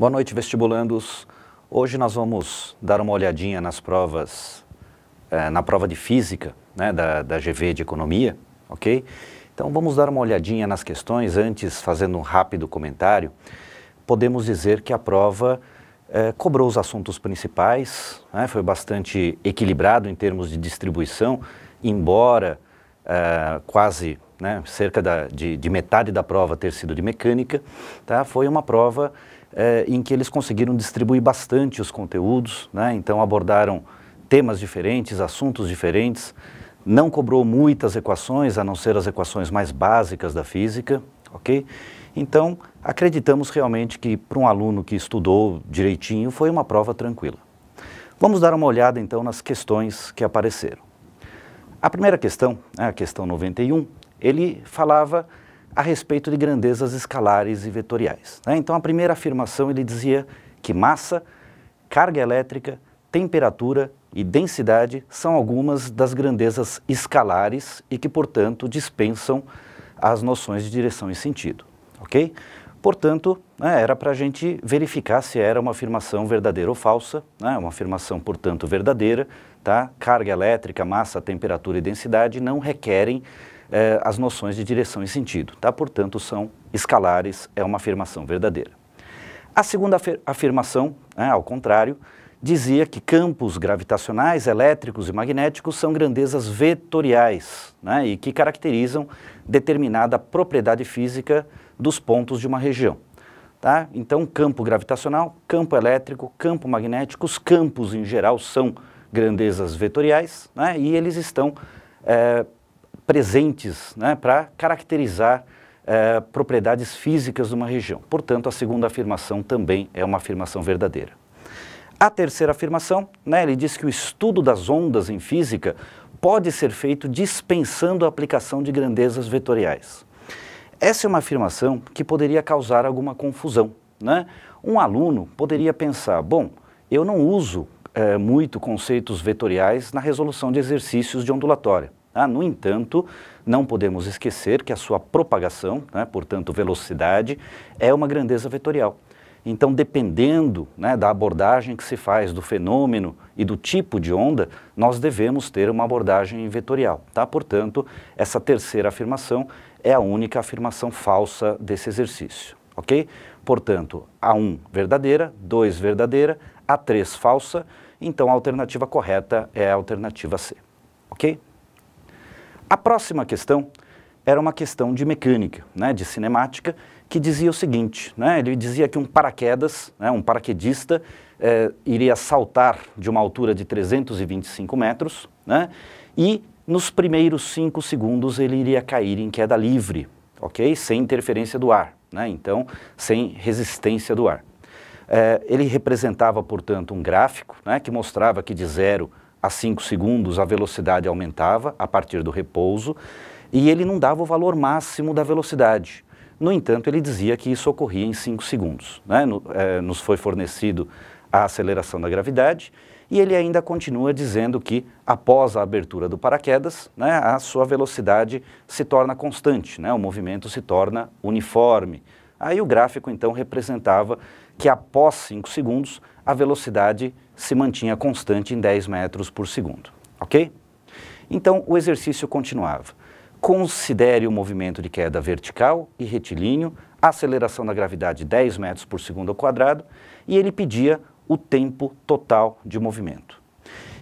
Boa noite, vestibulandos. Hoje nós vamos dar uma olhadinha nas provas, eh, na prova de Física, né, da, da GV de Economia, ok? Então vamos dar uma olhadinha nas questões, antes fazendo um rápido comentário. Podemos dizer que a prova eh, cobrou os assuntos principais, né, foi bastante equilibrado em termos de distribuição, embora eh, quase né, cerca da, de, de, metade da prova ter sido de mecânica, tá? foi uma prova é, em que eles conseguiram distribuir bastante os conteúdos, né? então abordaram temas diferentes, assuntos diferentes, não cobrou muitas equações, a não ser as equações mais básicas da física, ok? Então, acreditamos realmente que para um aluno que estudou direitinho foi uma prova tranquila. Vamos dar uma olhada então nas questões que apareceram. A primeira questão, né, a questão 91, ele falava a respeito de grandezas escalares e vetoriais. Né? Então, a primeira afirmação ele dizia que massa, carga elétrica, temperatura e densidade são algumas das grandezas escalares e que, portanto, dispensam as noções de direção e sentido. Ok? Portanto, né, era para a gente verificar se era uma afirmação verdadeira ou falsa, né, uma afirmação, portanto, verdadeira. Tá? Carga elétrica, massa, temperatura e densidade não requerem eh, as noções de direção e sentido, tá? portanto, são escalares, é uma afirmação verdadeira. A segunda afir afirmação, né, ao contrário, dizia que campos gravitacionais, elétricos e magnéticos são grandezas vetoriais né, e que caracterizam determinada propriedade física dos pontos de uma região. Tá? Então, campo gravitacional, campo elétrico, campo magnético, os campos em geral são grandezas vetoriais né, e eles estão é, presentes né, para caracterizar eh, propriedades físicas de uma região. Portanto, a segunda afirmação também é uma afirmação verdadeira. A terceira afirmação, né, ele diz que o estudo das ondas em física pode ser feito dispensando a aplicação de grandezas vetoriais. Essa é uma afirmação que poderia causar alguma confusão. Né? Um aluno poderia pensar, bom, eu não uso é, muito conceitos vetoriais na resolução de exercícios de ondulatória. Ah, no entanto, não podemos esquecer que a sua propagação, né, portanto velocidade, é uma grandeza vetorial. Então, dependendo né, da abordagem que se faz do fenômeno e do tipo de onda, nós devemos ter uma abordagem vetorial. Tá? Portanto, essa terceira afirmação é a única afirmação falsa desse exercício. Ok? Portanto, A1 verdadeira, 2 verdadeira, A3 falsa, então a alternativa correta é a alternativa C. Ok? A próxima questão era uma questão de mecânica, né, de cinemática, que dizia o seguinte, né, ele dizia que um paraquedas, né, um paraquedista, eh, iria saltar de uma altura de 325 metros né, e nos primeiros cinco segundos ele iria cair em queda livre, ok? Sem interferência do ar, né? então sem resistência do ar. Eh, ele representava, portanto, um gráfico né, que mostrava que de zero a 5 segundos a velocidade aumentava a partir do repouso e ele não dava o valor máximo da velocidade. No entanto, ele dizia que isso ocorria em 5 segundos. Né? No, é, nos foi fornecido a aceleração da gravidade e ele ainda continua dizendo que após a abertura do paraquedas, né, a sua velocidade se torna constante, né? o movimento se torna uniforme. Aí o gráfico então representava que após 5 segundos a velocidade se mantinha constante em 10 metros por segundo, ok? Então o exercício continuava. Considere o movimento de queda vertical e retilíneo, aceleração da gravidade 10 metros por segundo ao quadrado, e ele pedia o tempo total de movimento.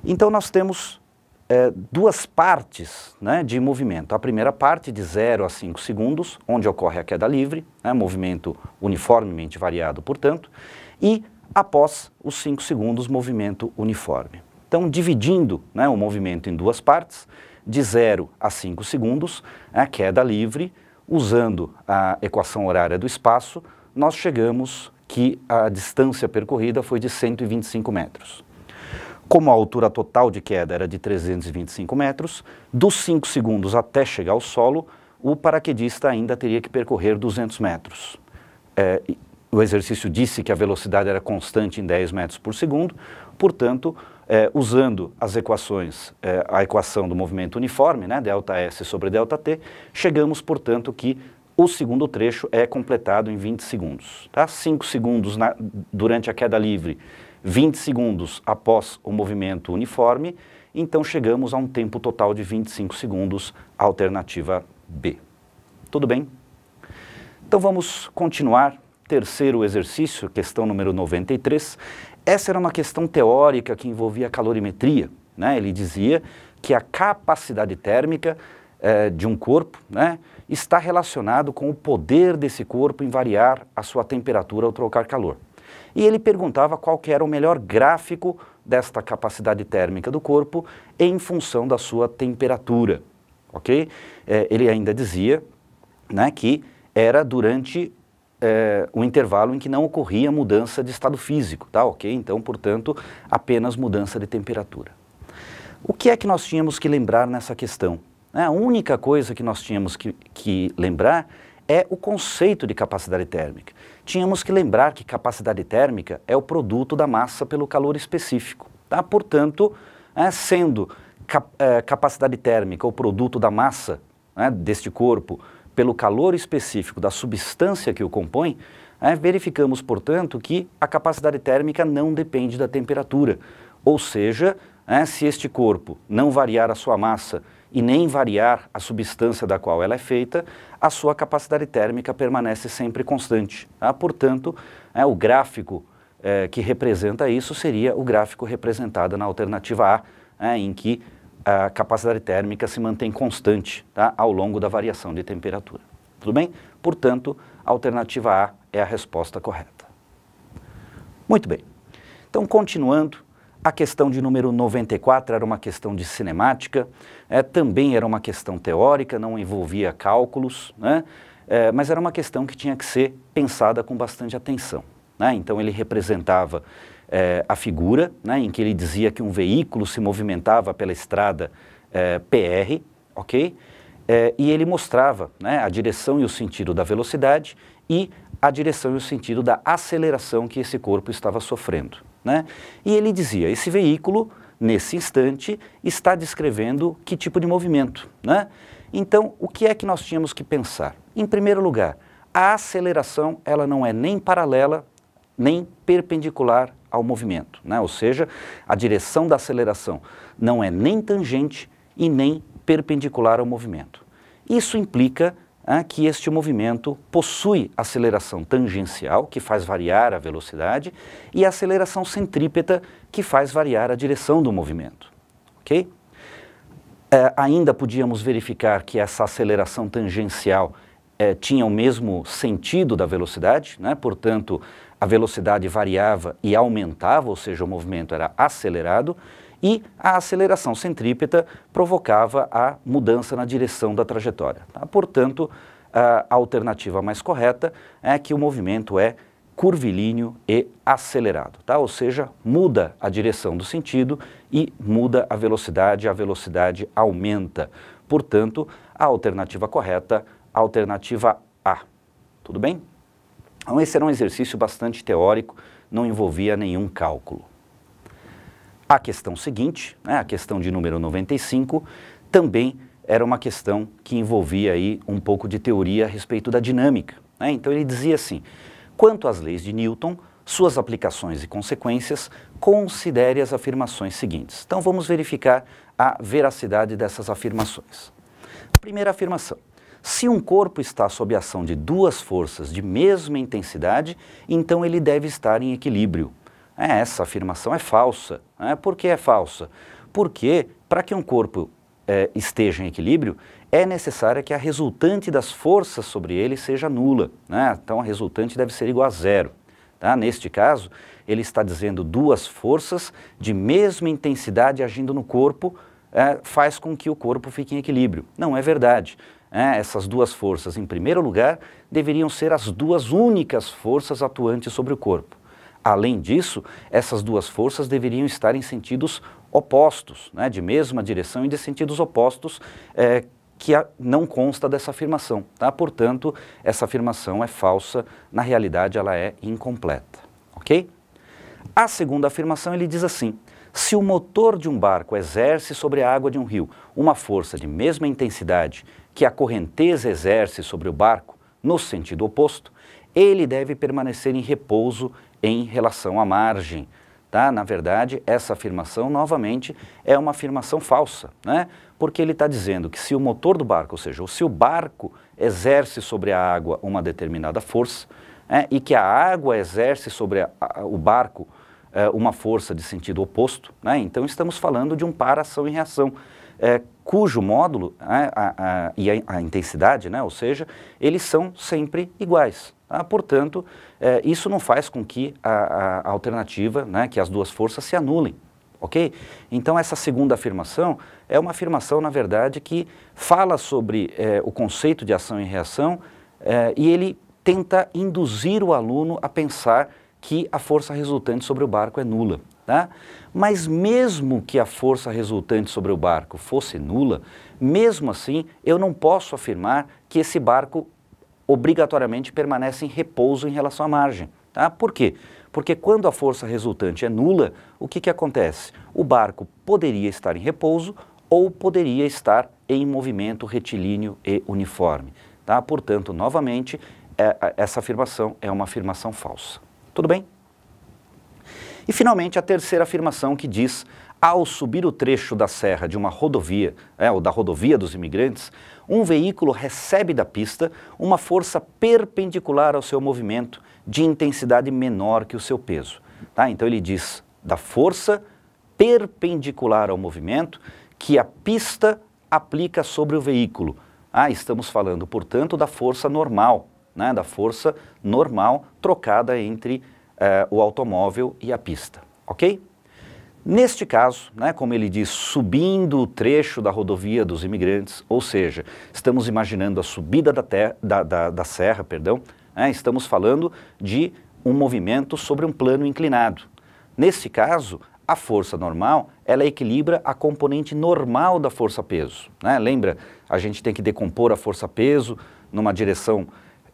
Então nós temos é, duas partes né, de movimento. A primeira parte, de 0 a 5 segundos, onde ocorre a queda livre, né, movimento uniformemente variado, portanto, e após os 5 segundos movimento uniforme. Então, dividindo né, o movimento em duas partes, de 0 a 5 segundos, a queda livre, usando a equação horária do espaço, nós chegamos que a distância percorrida foi de 125 metros. Como a altura total de queda era de 325 metros, dos 5 segundos até chegar ao solo, o paraquedista ainda teria que percorrer 200 metros. É, o exercício disse que a velocidade era constante em 10 metros por segundo, portanto, é, usando as equações, é, a equação do movimento uniforme, né, delta S sobre delta T, chegamos, portanto, que o segundo trecho é completado em 20 segundos. Tá? 5 segundos na, durante a queda livre, 20 segundos após o movimento uniforme, então chegamos a um tempo total de 25 segundos, alternativa B. Tudo bem? Então vamos continuar terceiro exercício, questão número 93, essa era uma questão teórica que envolvia calorimetria. Né? Ele dizia que a capacidade térmica eh, de um corpo né, está relacionado com o poder desse corpo em variar a sua temperatura ao trocar calor. E ele perguntava qual era o melhor gráfico desta capacidade térmica do corpo em função da sua temperatura, ok? Eh, ele ainda dizia né, que era durante é, um intervalo em que não ocorria mudança de estado físico, tá ok? Então, portanto, apenas mudança de temperatura. O que é que nós tínhamos que lembrar nessa questão? Né? A única coisa que nós tínhamos que, que lembrar é o conceito de capacidade térmica. Tínhamos que lembrar que capacidade térmica é o produto da massa pelo calor específico. Tá? Portanto, é, sendo cap, é, capacidade térmica o produto da massa né, deste corpo pelo calor específico da substância que o compõe, é, verificamos, portanto, que a capacidade térmica não depende da temperatura. Ou seja, é, se este corpo não variar a sua massa e nem variar a substância da qual ela é feita, a sua capacidade térmica permanece sempre constante. Tá? Portanto, é, o gráfico é, que representa isso seria o gráfico representado na alternativa A, é, em que a capacidade térmica se mantém constante tá, ao longo da variação de temperatura. Tudo bem? Portanto, a alternativa A é a resposta correta. Muito bem. Então, continuando, a questão de número 94 era uma questão de cinemática, é, também era uma questão teórica, não envolvia cálculos, né, é, mas era uma questão que tinha que ser pensada com bastante atenção. Né? Então, ele representava é, a figura, né, em que ele dizia que um veículo se movimentava pela estrada é, PR, ok? É, e ele mostrava né, a direção e o sentido da velocidade e a direção e o sentido da aceleração que esse corpo estava sofrendo. Né? E ele dizia: esse veículo, nesse instante, está descrevendo que tipo de movimento. Né? Então, o que é que nós tínhamos que pensar? Em primeiro lugar, a aceleração ela não é nem paralela nem perpendicular ao movimento, né? ou seja, a direção da aceleração não é nem tangente e nem perpendicular ao movimento. Isso implica ah, que este movimento possui aceleração tangencial, que faz variar a velocidade, e aceleração centrípeta, que faz variar a direção do movimento. Ok? É, ainda podíamos verificar que essa aceleração tangencial é, tinha o mesmo sentido da velocidade, né? portanto, a velocidade variava e aumentava, ou seja, o movimento era acelerado, e a aceleração centrípeta provocava a mudança na direção da trajetória. Tá? Portanto, a alternativa mais correta é que o movimento é curvilíneo e acelerado, tá? ou seja, muda a direção do sentido e muda a velocidade, a velocidade aumenta. Portanto, a alternativa correta, alternativa A. Tudo bem? Então, esse era um exercício bastante teórico, não envolvia nenhum cálculo. A questão seguinte, né, a questão de número 95, também era uma questão que envolvia aí um pouco de teoria a respeito da dinâmica. Né? Então ele dizia assim, quanto às leis de Newton, suas aplicações e consequências, considere as afirmações seguintes. Então vamos verificar a veracidade dessas afirmações. Primeira afirmação, se um corpo está sob a ação de duas forças de mesma intensidade, então ele deve estar em equilíbrio. É, essa afirmação é falsa. É, por que é falsa? Porque, para que um corpo é, esteja em equilíbrio, é necessária que a resultante das forças sobre ele seja nula. Né? Então, a resultante deve ser igual a zero. Tá? Neste caso, ele está dizendo duas forças de mesma intensidade agindo no corpo é, faz com que o corpo fique em equilíbrio. Não é verdade. É, essas duas forças, em primeiro lugar, deveriam ser as duas únicas forças atuantes sobre o corpo. Além disso, essas duas forças deveriam estar em sentidos opostos, né, de mesma direção e de sentidos opostos, é, que a, não consta dessa afirmação. Tá? Portanto, essa afirmação é falsa, na realidade ela é incompleta. Ok? A segunda afirmação ele diz assim: se o motor de um barco exerce sobre a água de um rio uma força de mesma intensidade que a correnteza exerce sobre o barco, no sentido oposto, ele deve permanecer em repouso em relação à margem. Tá? Na verdade, essa afirmação, novamente, é uma afirmação falsa, né? porque ele está dizendo que se o motor do barco, ou seja, se o barco exerce sobre a água uma determinada força, é, e que a água exerce sobre a, a, o barco é, uma força de sentido oposto, né? então estamos falando de um para ação e reação é, cujo módulo né, a, a, e a, a, intensidade, né, ou seja, eles são sempre iguais. Tá? Portanto, é, isso não faz com que a, alternativa, né, que as duas forças se anulem. Ok? Então, essa segunda afirmação é uma afirmação, na verdade, que fala sobre é, o conceito de ação e reação é, e ele tenta induzir o aluno a pensar que a força resultante sobre o barco é nula. Tá? Mas mesmo que a força resultante sobre o barco fosse nula, mesmo assim eu não posso afirmar que esse barco obrigatoriamente permanece em repouso em relação à margem. Tá? Por quê? Porque quando a força resultante é nula, o que, que acontece? O barco poderia estar em repouso ou poderia estar em movimento retilíneo e uniforme. Tá? Portanto, novamente, é, é, essa afirmação é uma afirmação falsa. Tudo bem? E finalmente a terceira afirmação que diz: ao subir o trecho da serra de uma rodovia, é, ou da rodovia dos imigrantes, um veículo recebe da pista uma força perpendicular ao seu movimento, de intensidade menor que o seu peso. Tá? Então ele diz da força perpendicular ao movimento que a pista aplica sobre o veículo. Ah, estamos falando, portanto, da força normal, né? da força normal trocada entre uh, o automóvel e a pista, ok? Neste caso, né, como ele diz, subindo o trecho da rodovia dos imigrantes, ou seja, estamos imaginando a subida da, da, da, da serra, perdão, né, estamos falando de um movimento sobre um plano inclinado. Nesse caso, a força normal ela equilibra a componente normal da força peso. Né? Lembra, a gente tem que decompor a força peso numa direção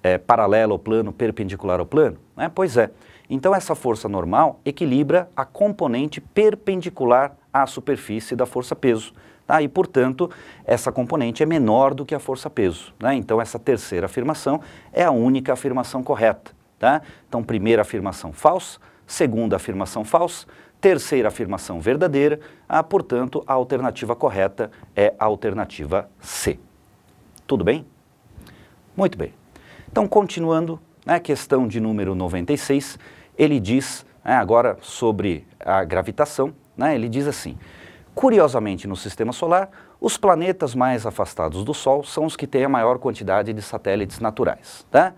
é, paralela ao plano, perpendicular ao plano? Né? Pois é. Então, essa força normal equilibra a componente perpendicular à superfície da força-peso. Tá? E, portanto, essa componente é menor do que a força-peso. Né? Então, essa terceira afirmação é a única afirmação correta. Tá? Então, primeira afirmação falsa, segunda afirmação falsa, terceira afirmação verdadeira. Ah, portanto, a alternativa correta é a alternativa C. Tudo bem? Muito bem. Então, continuando na né, questão de número 96, ele diz, né, agora sobre a gravitação, né, ele diz assim: curiosamente, no sistema solar, os planetas mais afastados do Sol são os que têm a maior quantidade de satélites naturais. Tá?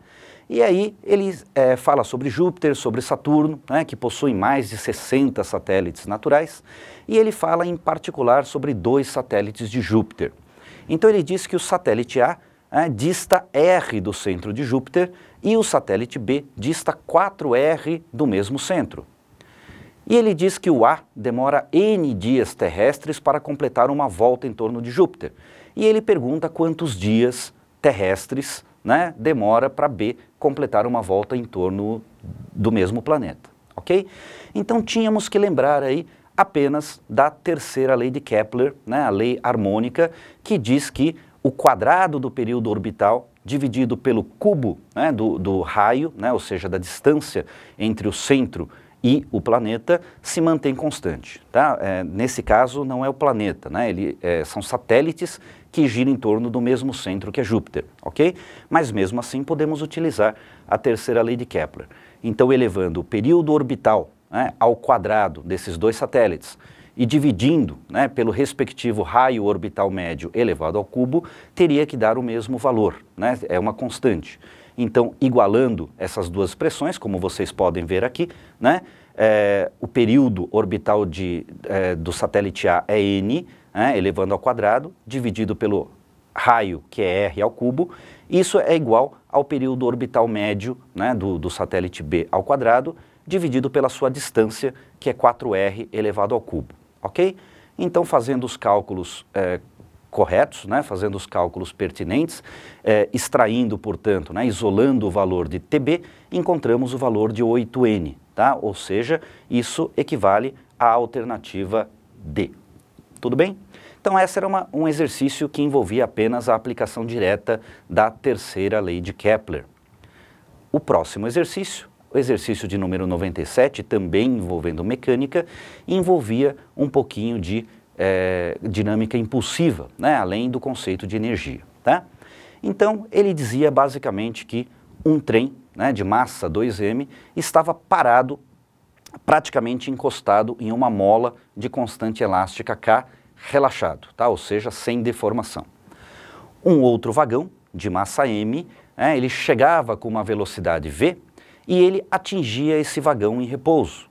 E aí ele é, fala sobre Júpiter, sobre Saturno, né, que possuem mais de 60 satélites naturais, e ele fala em particular sobre dois satélites de Júpiter. Então ele diz que o satélite A é, dista R do centro de Júpiter e o satélite B dista 4R do mesmo centro. E ele diz que o A demora N dias terrestres para completar uma volta em torno de Júpiter. E ele pergunta quantos dias terrestres né, demora para B completar uma volta em torno do mesmo planeta, ok? Então tínhamos que lembrar aí apenas da terceira lei de Kepler, né, a lei harmônica, que diz que o quadrado do período orbital dividido pelo cubo né, do, do, raio, né, ou seja, da distância entre o centro e o planeta, se mantém constante. Tá? É, nesse caso, não é o planeta, né? Ele, é, são satélites que giram em torno do mesmo centro que é Júpiter, ok? Mas mesmo assim, podemos utilizar a terceira lei de Kepler. Então, elevando o período orbital né, ao quadrado desses dois satélites, e dividindo né, pelo respectivo raio orbital médio elevado ao cubo, teria que dar o mesmo valor, né? é uma constante. Então, igualando essas duas expressões, como vocês podem ver aqui, né, é, o período orbital de, é, do satélite A é N, né, elevando ao quadrado, dividido pelo raio, que é R ao cubo, isso é igual ao período orbital médio né, do, do satélite B ao quadrado, dividido pela sua distância, que é 4R elevado ao cubo ok? Então, fazendo os cálculos é, corretos, né, fazendo os cálculos pertinentes, é, extraindo, portanto, né, isolando o valor de TB, encontramos o valor de 8N, tá? ou seja, isso equivale à alternativa D. Tudo bem? Então, esse era uma, um exercício que envolvia apenas a aplicação direta da terceira lei de Kepler. O próximo exercício o exercício de número 97, também envolvendo mecânica, envolvia um pouquinho de é, dinâmica impulsiva, né? além do conceito de energia. Tá? Então, ele dizia basicamente que um trem né, de massa 2m estava parado, praticamente encostado em uma mola de constante elástica K relaxado, tá? ou seja, sem deformação. Um outro vagão de massa m, né, ele chegava com uma velocidade v, e ele atingia esse vagão em repouso.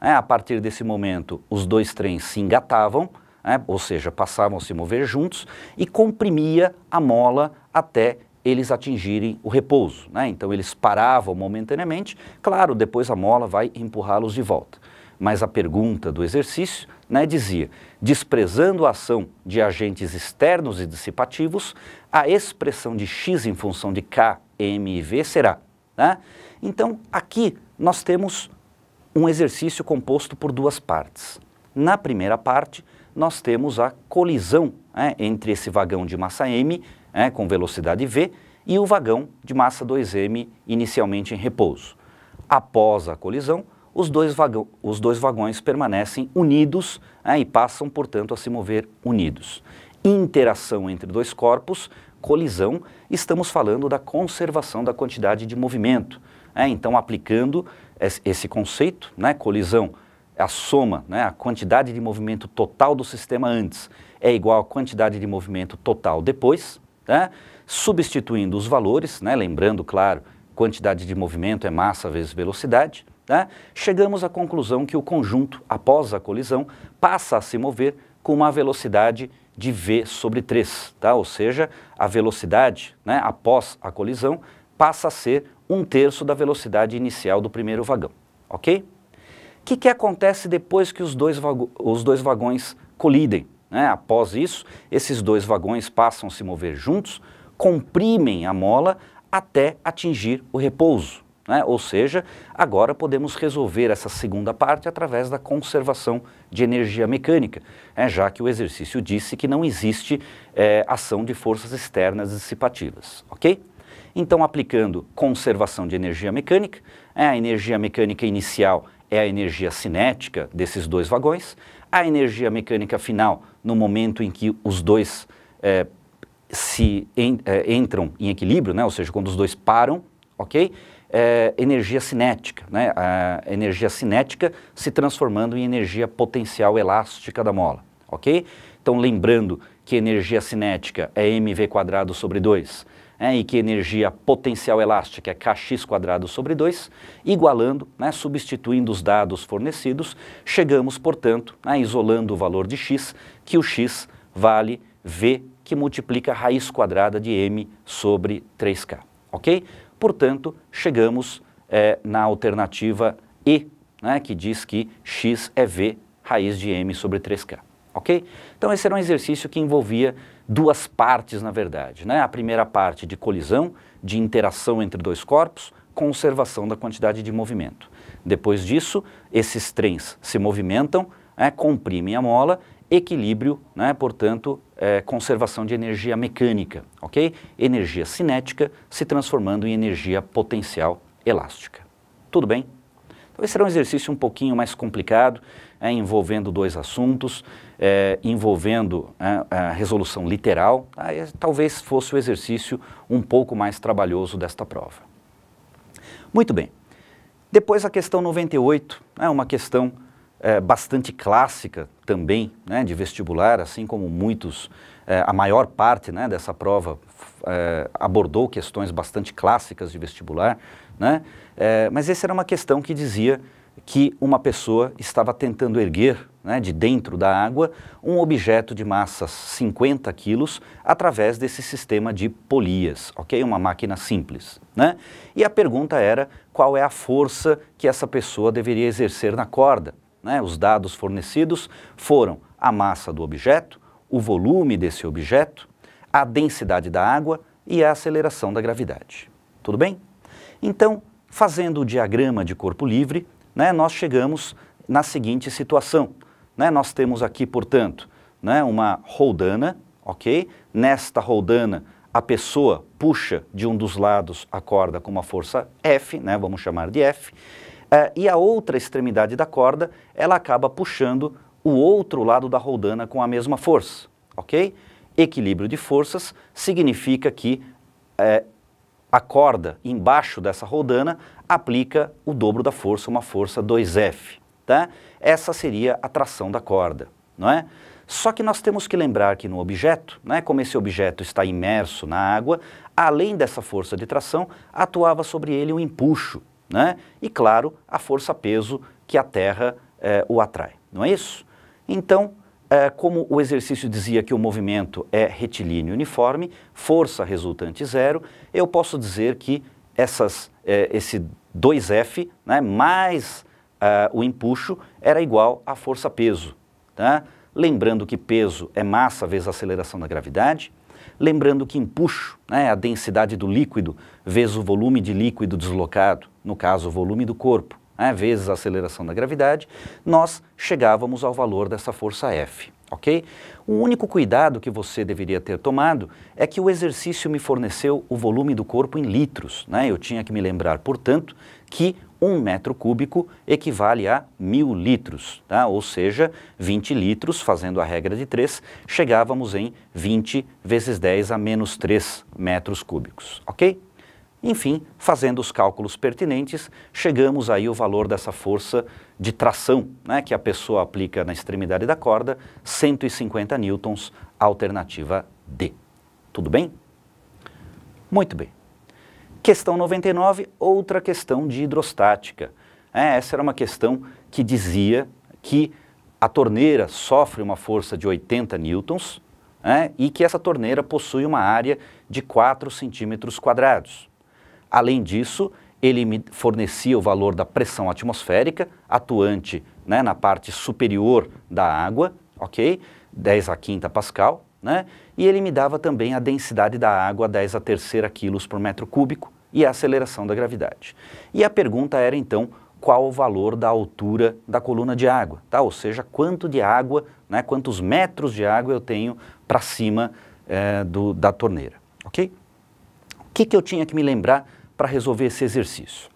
É, a partir desse momento, os dois trens se engatavam, é, ou seja, passavam a se mover juntos e comprimia a mola até eles atingirem o repouso. Né? Então eles paravam momentaneamente, claro, depois a mola vai empurrá-los de volta. Mas a pergunta do exercício né, dizia: desprezando a ação de agentes externos e dissipativos, a expressão de x em função de k, m e v será. Né? Então, aqui nós temos um exercício composto por duas partes. Na primeira parte, nós temos a colisão é, entre esse vagão de massa m é, com velocidade v e o vagão de massa 2m inicialmente em repouso. Após a colisão, os dois, vagão, os dois vagões permanecem unidos é, e passam, portanto, a se mover unidos. Interação entre dois corpos, colisão, estamos falando da conservação da quantidade de movimento. É, então, aplicando esse conceito, né, colisão, a soma, né, a quantidade de movimento total do sistema antes é igual à quantidade de movimento total depois, né, substituindo os valores, né, lembrando, claro, quantidade de movimento é massa vezes velocidade, né, chegamos à conclusão que o conjunto, após a colisão, passa a se mover com uma velocidade de v sobre 3, tá? ou seja, a velocidade né, após a colisão passa a ser um terço da velocidade inicial do primeiro vagão, ok? O que, que acontece depois que os dois, os dois vagões colidem? Né? Após isso, esses dois vagões passam a se mover juntos, comprimem a mola até atingir o repouso. Né? Ou seja, agora podemos resolver essa segunda parte através da conservação de energia mecânica, né? já que o exercício disse que não existe é, ação de forças externas dissipativas, ok? Então, aplicando conservação de energia mecânica, é a energia mecânica inicial é a energia cinética desses dois vagões, a energia mecânica final, no momento em que os dois é, se en, é, entram em equilíbrio, né? ou seja, quando os dois param, ok? É, energia cinética, né? a energia cinética se transformando em energia potencial elástica da mola, ok? Então, lembrando que energia cinética é mv quadrado sobre 2, né, e que energia potencial elástica é kx sobre 2, igualando, né, substituindo os dados fornecidos, chegamos, portanto, né, isolando o valor de x, que o x vale v que multiplica a raiz quadrada de m sobre 3k, ok? Portanto, chegamos é, na alternativa E, né, que diz que x é v raiz de m sobre 3k, ok? Então esse era um exercício que envolvia duas partes, na verdade. Né? A primeira parte de colisão, de interação entre dois corpos, conservação da quantidade de movimento. Depois disso, esses trens se movimentam, né, comprimem a mola, equilíbrio, né, portanto, é, conservação de energia mecânica, ok? Energia cinética se transformando em energia potencial elástica. Tudo bem? Talvez então, será um exercício um pouquinho mais complicado, é, envolvendo dois assuntos é, envolvendo é, a resolução literal, aí, tá, talvez fosse o exercício um pouco mais trabalhoso desta prova. Muito bem. Depois a questão 98, é né, uma questão é, bastante clássica também né, de vestibular, assim como muitos, é, a maior parte né, dessa prova é, abordou questões bastante clássicas de vestibular, né, é, mas essa era uma questão que dizia que uma pessoa estava tentando erguer né, de dentro da água um objeto de massa 50 quilos através desse sistema de polias, ok? Uma máquina simples. Né? E a pergunta era qual é a força que essa pessoa deveria exercer na corda. Né? Os dados fornecidos foram a massa do objeto, o volume desse objeto, a densidade da água e a aceleração da gravidade. Tudo bem? Então, fazendo o diagrama de corpo livre, né, nós chegamos na seguinte situação. Né? Nós temos aqui, portanto, né, uma roldana, ok? Nesta roldana, a pessoa puxa de um dos lados a corda com uma força F, né, vamos chamar de F, eh, e a outra extremidade da corda, ela acaba puxando o outro lado da roldana com a mesma força, ok? Equilíbrio de forças significa que eh, a corda embaixo dessa roldana aplica o dobro da força, uma força 2F. Tá? Essa seria a tração da corda. Não é? Só que nós temos que lembrar que no objeto, né, como esse objeto está imerso na água, além dessa força de tração, atuava sobre ele um empuxo. Né? E claro, a força-peso que a Terra eh, o atrai, não é isso? Então, eh, como o exercício dizia que o movimento é retilíneo uniforme, força resultante zero, eu posso dizer que essas, é, esse 2F né, mais é, o empuxo era igual à força-peso. Tá? Lembrando que peso é massa vezes a aceleração da gravidade. Lembrando que empuxo né, é né, a densidade do líquido vezes o volume de líquido deslocado, no caso o volume do corpo, né, vezes a aceleração da gravidade, nós chegávamos ao valor dessa força F ok? O único cuidado que você deveria ter tomado é que o exercício me forneceu o volume do corpo em litros, né? Eu tinha que me lembrar, portanto, que um metro cúbico equivale a mil litros, tá? ou seja, 20 litros, fazendo a regra de 3, chegávamos em 20 vezes 10 a menos 3 metros cúbicos, ok? Enfim, fazendo os cálculos pertinentes, chegamos aí o valor dessa força de tração né, que a pessoa aplica na extremidade da corda, 150 newtons, alternativa D. Tudo bem? Muito bem. Questão 99, outra questão de hidrostática. É, essa era uma questão que dizia que a torneira sofre uma força de 80 newtons é, e que essa torneira possui uma área de 4 centímetros quadrados. Além disso, ele me fornecia o valor da pressão atmosférica atuante né, na parte superior da água, ok? 10 a quinta Pascal, né? E ele me dava também a densidade da água, 10 a terceira quilos por metro cúbico, e a aceleração da gravidade. E a pergunta era então qual o valor da altura da coluna de água, tá? Ou seja, quanto de água, né, quantos metros de água eu tenho para cima é, do, da torneira, ok? O que, que eu tinha que me lembrar para resolver esse exercício?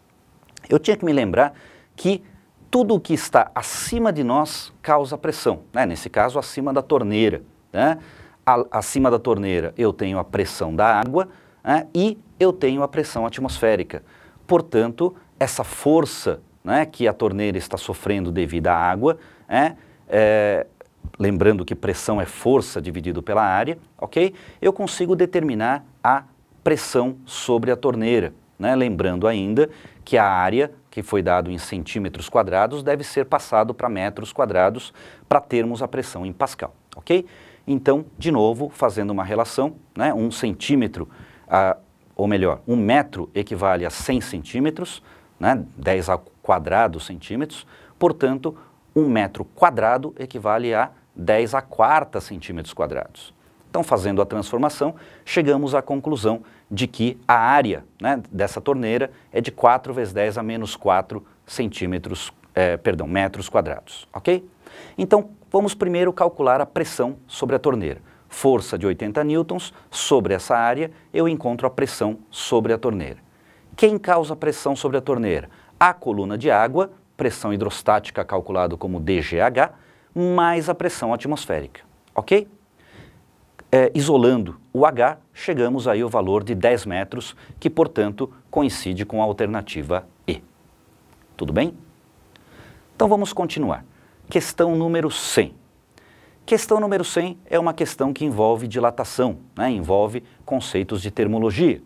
Eu tinha que me lembrar que tudo o que está acima de nós causa pressão, né? nesse caso, acima da torneira. Né? A, acima da torneira eu tenho a pressão da água né? e eu tenho a pressão atmosférica. Portanto, essa força né, que a torneira está sofrendo devido à água, né? é, lembrando que pressão é força dividido pela área, ok? Eu consigo determinar a pressão sobre a torneira. Né? Lembrando ainda que a área que foi dado em centímetros quadrados deve ser passado para metros quadrados para termos a pressão em Pascal, ok? Então, de novo, fazendo uma relação, né? um centímetro, a, ou melhor, um metro equivale a 100 centímetros, né? 10 ao quadrado centímetros, portanto, um metro quadrado equivale a 10 a quarta centímetros quadrados. Então, fazendo a transformação, chegamos à conclusão de que a área né, dessa torneira é de 4 vezes 10 a menos 4 centímetros, é, perdão, metros quadrados, ok? Então, vamos primeiro calcular a pressão sobre a torneira. Força de 80 newtons sobre essa área, eu encontro a pressão sobre a torneira. Quem causa pressão sobre a torneira? A coluna de água, pressão hidrostática calculado como DGH, mais a pressão atmosférica, ok? é, isolando o H, chegamos aí ao valor de 10 metros, que, portanto, coincide com a alternativa E. Tudo bem? Então vamos continuar. Questão número 100. Questão número 100 é uma questão que envolve dilatação, né? envolve conceitos de termologia.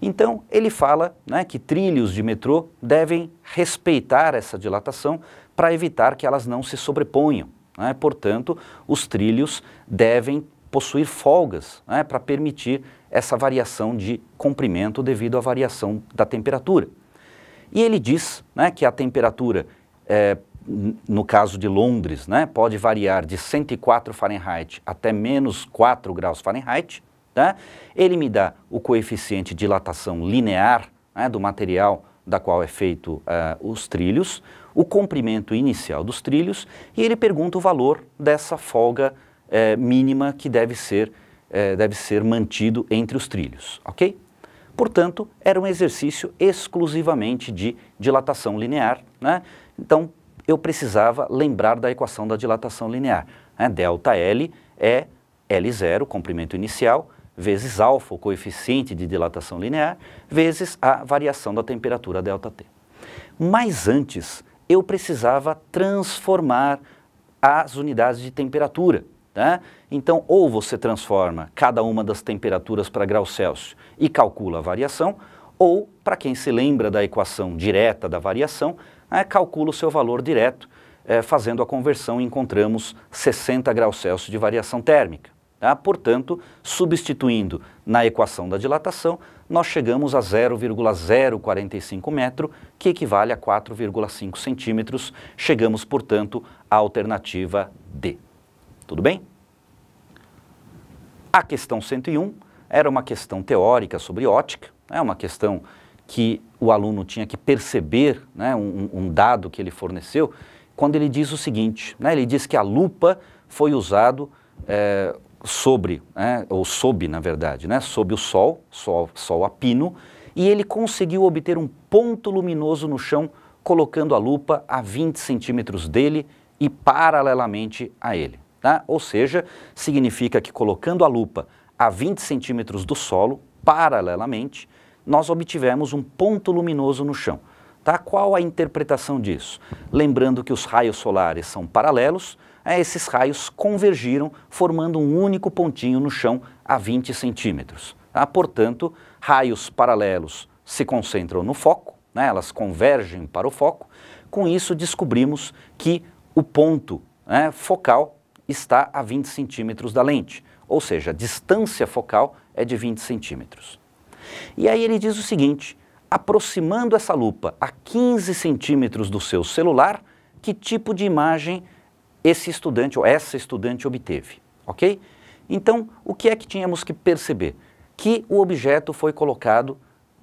Então, ele fala né, que trilhos de metrô devem respeitar essa dilatação para evitar que elas não se sobreponham. Né? Portanto, os trilhos devem possuir folgas né, para permitir essa variação de comprimento devido à variação da temperatura. E ele diz né, que a temperatura, é, no caso de Londres, né, pode variar de 104 Fahrenheit até menos 4 graus Fahrenheit. Né, ele me dá o coeficiente de dilatação linear né, do material da qual é feito uh, os trilhos, o comprimento inicial dos trilhos e ele pergunta o valor dessa folga é, mínima que deve ser, é, deve ser mantido entre os trilhos, ok? Portanto, era um exercício exclusivamente de dilatação linear, né? Então, eu precisava lembrar da equação da dilatação linear. Né? Delta L é L0, comprimento inicial, vezes alfa, o coeficiente de dilatação linear, vezes a variação da temperatura ΔT. Mas antes, eu precisava transformar as unidades de temperatura. Tá? Então, ou você transforma cada uma das temperaturas para graus Celsius e calcula a variação, ou, para quem se lembra da equação direta da variação, é, calcula o seu valor direto, é, fazendo a conversão encontramos 60 graus Celsius de variação térmica. Tá? Portanto, substituindo na equação da dilatação, nós chegamos a 0,045 metro, que equivale a 4,5 centímetros. Chegamos, portanto, à alternativa D. Tudo bem? A questão 101 era uma questão teórica sobre ótica, é né, uma questão que o aluno tinha que perceber né, um, um, dado que ele forneceu, quando ele diz o seguinte, né, ele diz que a lupa foi usada é, eh, sobre, né, ou sob, na verdade, né, sob o sol, sol, sol a pino, e ele conseguiu obter um ponto luminoso no chão, colocando a lupa a 20 centímetros dele e paralelamente a ele. Tá? Ou seja, significa que colocando a lupa a 20 centímetros do solo, paralelamente, nós obtivemos um ponto luminoso no chão. Tá? Qual a interpretação disso? Lembrando que os raios solares são paralelos, é, esses raios convergiram, formando um único pontinho no chão a 20 centímetros. Tá? Portanto, raios paralelos se concentram no foco, né? elas convergem para o foco. Com isso, descobrimos que o ponto né, focal está a 20 centímetros da lente, ou seja, a distância focal é de 20 centímetros. E aí ele diz o seguinte, aproximando essa lupa a 15 centímetros do seu celular, que tipo de imagem esse estudante ou essa estudante obteve, ok? Então, o que é que tínhamos que perceber? Que o objeto foi colocado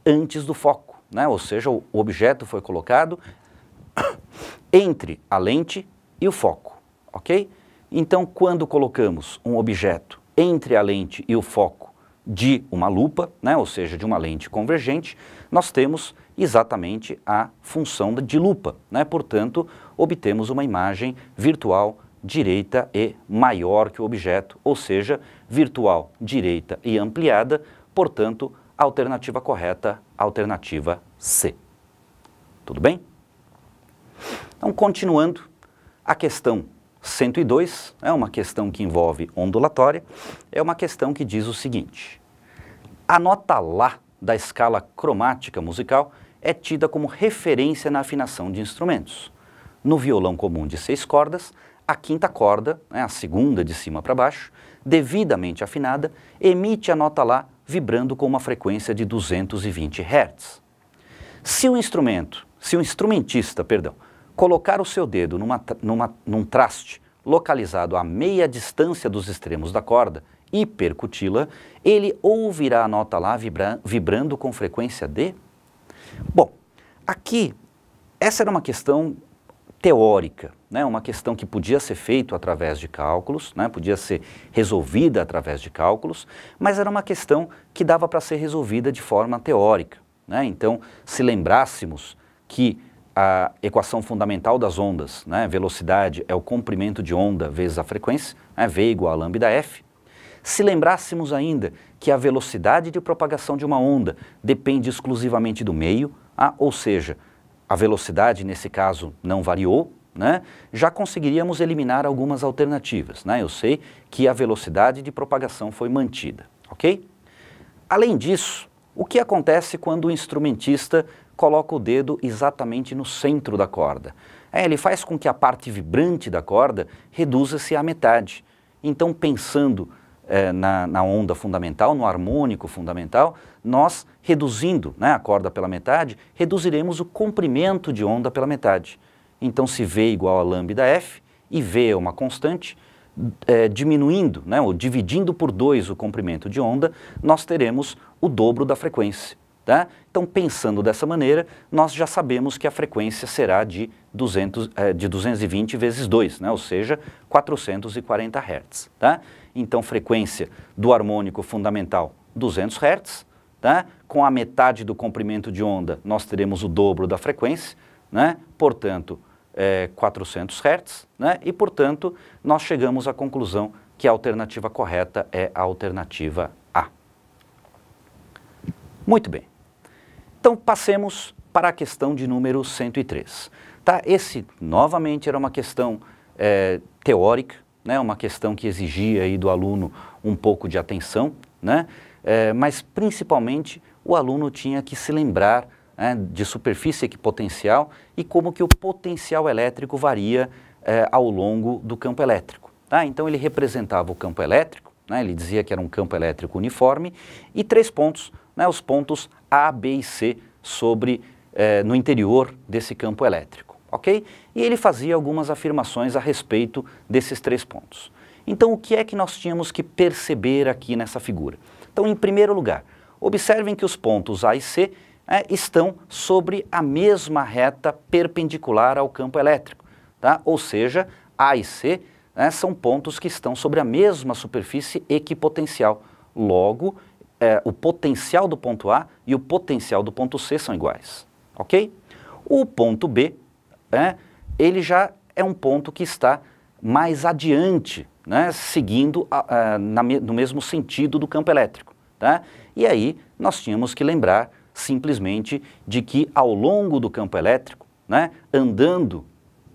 antes do foco, né? ou seja, o objeto foi colocado entre a lente e o foco, ok? Então, quando colocamos um objeto entre a lente e o foco de uma lupa, né, ou seja, de uma lente convergente, nós temos exatamente a função de lupa. Né? Portanto, obtemos uma imagem virtual direita e maior que o objeto, ou seja, virtual direita e ampliada, portanto, alternativa correta, alternativa C. Tudo bem? Então, continuando, a questão 102 é uma questão que envolve ondulatória, é uma questão que diz o seguinte: a nota Lá da escala cromática musical é tida como referência na afinação de instrumentos. No violão comum de seis cordas, a quinta corda, né, a segunda de cima para baixo, devidamente afinada, emite a nota Lá vibrando com uma frequência de 220 Hz. Se o instrumento, se o instrumentista, perdão, Colocar o seu dedo numa, numa, num traste localizado a meia distância dos extremos da corda e percuti-la, ele ouvirá a nota lá vibra vibrando com frequência D? Bom, aqui, essa era uma questão teórica, né? uma questão que podia ser feita através de cálculos, né? podia ser resolvida através de cálculos, mas era uma questão que dava para ser resolvida de forma teórica. Né? Então, se lembrássemos que a equação fundamental das ondas, né? velocidade é o comprimento de onda vezes a frequência, né? v igual a lambda f. Se lembrássemos ainda que a velocidade de propagação de uma onda depende exclusivamente do meio, ah, ou seja, a velocidade nesse caso não variou, né? já conseguiríamos eliminar algumas alternativas. Né? Eu sei que a velocidade de propagação foi mantida, ok? Além disso, o que acontece quando o instrumentista coloca o dedo exatamente no centro da corda. É, ele faz com que a parte vibrante da corda reduza-se à metade. Então, pensando é, na, na, onda fundamental, no harmônico fundamental, nós, reduzindo né, a corda pela metade, reduziremos o comprimento de onda pela metade. Então, se V é igual a lambda F, e V é uma constante, é, diminuindo, né, ou dividindo por 2 o comprimento de onda, nós teremos o dobro da frequência. Tá? Então, pensando dessa maneira, nós já sabemos que a frequência será de, 200, eh, de 220 vezes 2, né? ou seja, 440 Hz. Tá? Então, frequência do harmônico fundamental 200 Hz, tá? com a metade do comprimento de onda nós teremos o dobro da frequência, né? portanto, 400 eh, Hz, né? e portanto, nós chegamos à conclusão que a alternativa correta é a alternativa A. Muito bem. Então passemos para a questão de número 103. Tá? Esse, novamente, era uma questão é, teórica, né? uma questão que exigia aí do aluno um pouco de atenção, né? É, mas principalmente o aluno tinha que se lembrar é, de superfície equipotencial e como que o potencial elétrico varia eh, ao longo do campo elétrico. Tá? Então ele representava o campo elétrico, né? ele dizia que era um campo elétrico uniforme, e três pontos né, os pontos A, B e C sobre, eh, no interior desse campo elétrico. ok? E ele fazia algumas afirmações a respeito desses três pontos. Então, o que é que nós tínhamos que perceber aqui nessa figura? Então, em primeiro lugar, observem que os pontos A e C né, estão sobre a mesma reta perpendicular ao campo elétrico, tá? ou seja, A e C né, são pontos que estão sobre a mesma superfície equipotencial. Logo, é, o potencial do ponto A e o potencial do ponto C são iguais, ok? O ponto B, né, ele já é um ponto que está mais adiante, né, seguindo a, a, na, no mesmo sentido do campo elétrico. Tá? E aí nós tínhamos que lembrar simplesmente de que ao longo do campo elétrico, né, andando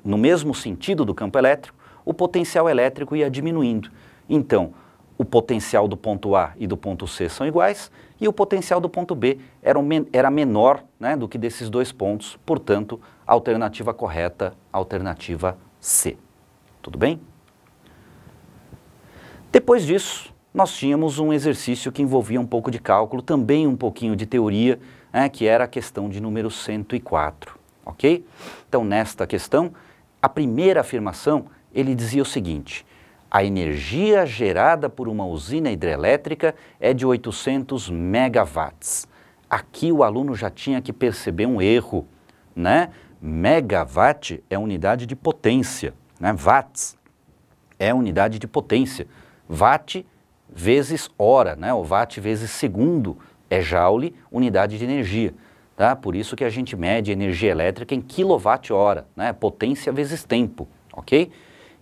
no mesmo sentido do campo elétrico, o potencial elétrico ia diminuindo. Então, o potencial do ponto A e do ponto C são iguais e o potencial do ponto B era, um, era menor né, do que desses dois pontos, portanto, alternativa correta, alternativa C. Tudo bem? Depois disso, nós tínhamos um exercício que envolvia um pouco de cálculo, também um pouquinho de teoria, né, que era a questão de número 104, ok? Então, nesta questão, a primeira afirmação, ele dizia o seguinte, a energia gerada por uma usina hidrelétrica é de 800 megawatts. Aqui o aluno já tinha que perceber um erro, né? Megawatt é unidade de potência, né? Watts é unidade de potência. Watt vezes hora, né? O watt vezes segundo é joule, unidade de energia. Tá? Por isso que a gente mede energia elétrica em quilowatt-hora, né? potência vezes tempo, ok?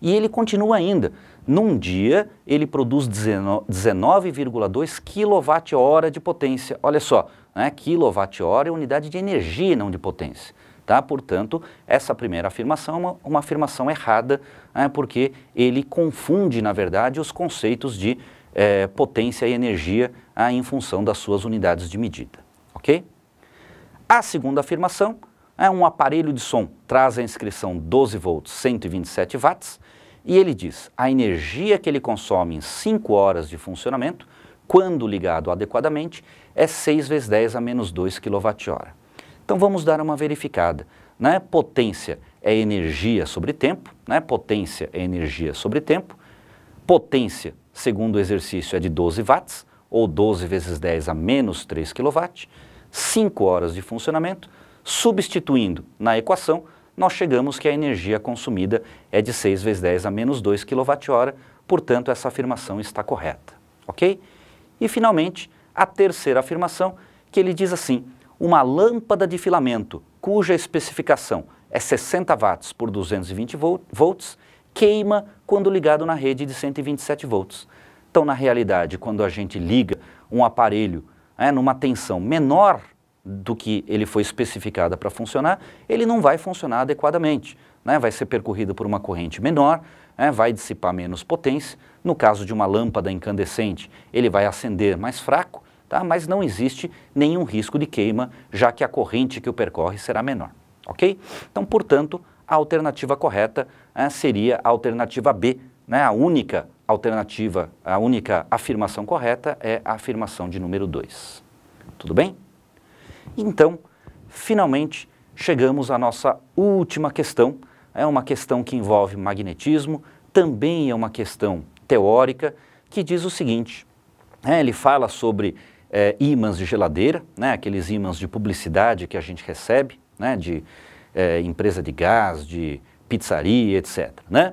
E ele continua ainda. Num dia, ele produz 19,2 kWh de potência. Olha só, né? kWh é unidade de energia, não de potência. Tá? Portanto, essa primeira afirmação é uma, uma afirmação errada, né? porque ele confunde, na verdade, os conceitos de eh, potência e energia ah, em função das suas unidades de medida. Ok? A segunda afirmação é um aparelho de som traz a inscrição 12 volts, 127 watts, e ele diz: a energia que ele consome em 5 horas de funcionamento, quando ligado adequadamente, é 6 vezes 10 a menos 2 kWh. Então vamos dar uma verificada. Né? Potência é energia sobre tempo, né? potência é energia sobre tempo. Potência, segundo o exercício, é de 12 watts, ou 12 vezes 10 a menos 3 kW. 5 horas de funcionamento, substituindo na equação nós chegamos que a energia consumida é de 6 vezes 10 a menos 2 kWh, portanto, essa afirmação está correta, ok? E, finalmente, a terceira afirmação, que ele diz assim, uma lâmpada de filamento cuja especificação é 60 watts por 220 volts, queima quando ligado na rede de 127 volts. Então, na realidade, quando a gente liga um aparelho é, numa tensão menor do que ele foi especificada para funcionar, ele não vai funcionar adequadamente. Né? Vai ser percorrido por uma corrente menor, né? vai dissipar menos potência. No caso de uma lâmpada incandescente, ele vai acender mais fraco, tá? mas não existe nenhum risco de queima, já que a corrente que o percorre será menor. Ok? Então, portanto, a alternativa correta né, seria a alternativa B, né? a única alternativa, a única afirmação correta é a afirmação de número 2. Tudo bem? Então, finalmente, chegamos à nossa última questão. É uma questão que envolve magnetismo, também é uma questão teórica, que diz o seguinte: né, ele fala sobre é, ímãs de geladeira, né, aqueles ímãs de publicidade que a gente recebe, né, de é, empresa de gás, de pizzaria, etc. Né?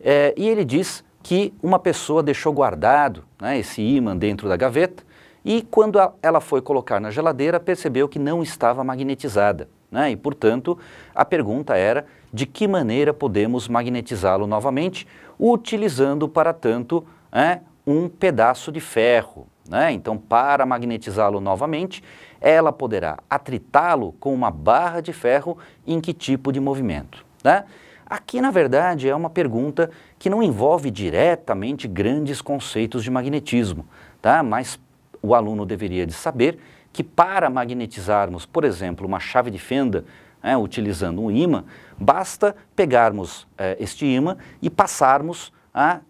É, e ele diz que uma pessoa deixou guardado né, esse ímã dentro da gaveta e quando a, ela foi colocar na geladeira, percebeu que não estava magnetizada. Né? E, portanto, a pergunta era de que maneira podemos magnetizá-lo novamente, utilizando, para tanto, né, um pedaço de ferro. Né? Então, para magnetizá-lo novamente, ela poderá atritá-lo com uma barra de ferro em que tipo de movimento. Né? Aqui, na verdade, é uma pergunta que não envolve diretamente grandes conceitos de magnetismo, tá? mas o aluno deveria de saber que para magnetizarmos, por exemplo, uma chave de fenda, né, utilizando um ímã, basta pegarmos é, este ímã e passarmos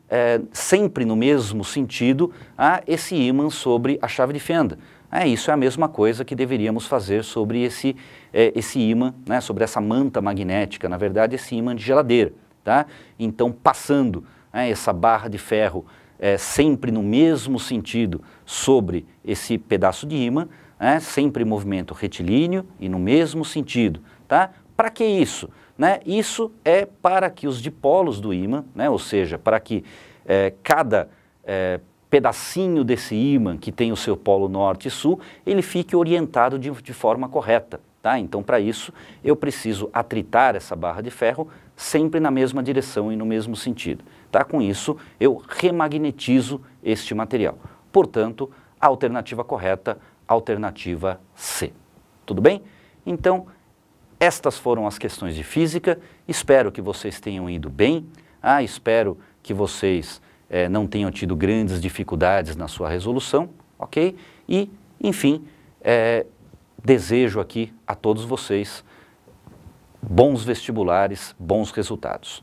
é, sempre no mesmo sentido a ah, esse ímã sobre a chave de fenda. É, isso é a mesma coisa que deveríamos fazer sobre esse, eh, esse ímã, né, sobre essa manta magnética, na verdade esse ímã de geladeira. Tá? Então passando né, essa barra de ferro é, sempre no mesmo sentido sobre esse pedaço de imã, né, sempre movimento retilíneo e no mesmo sentido. Tá? Para que isso? Né? Isso é para que os dipolos do ímã, né, ou seja, para que é, cada é, pedacinho desse ímã que tem o seu polo norte e sul, ele fique orientado de, de forma correta. Tá? Então, para isso, eu preciso atritar essa barra de ferro sempre na mesma direção e no mesmo sentido. Tá? Com isso, eu remagnetizo este material. Portanto, a alternativa correta, alternativa C. Tudo bem? Então, estas foram as questões de física. Espero que vocês tenham ido bem. Ah, espero que vocês eh, não tenham tido grandes dificuldades na sua resolução, ok? E, enfim, eh, desejo aqui a todos vocês bons vestibulares, bons resultados.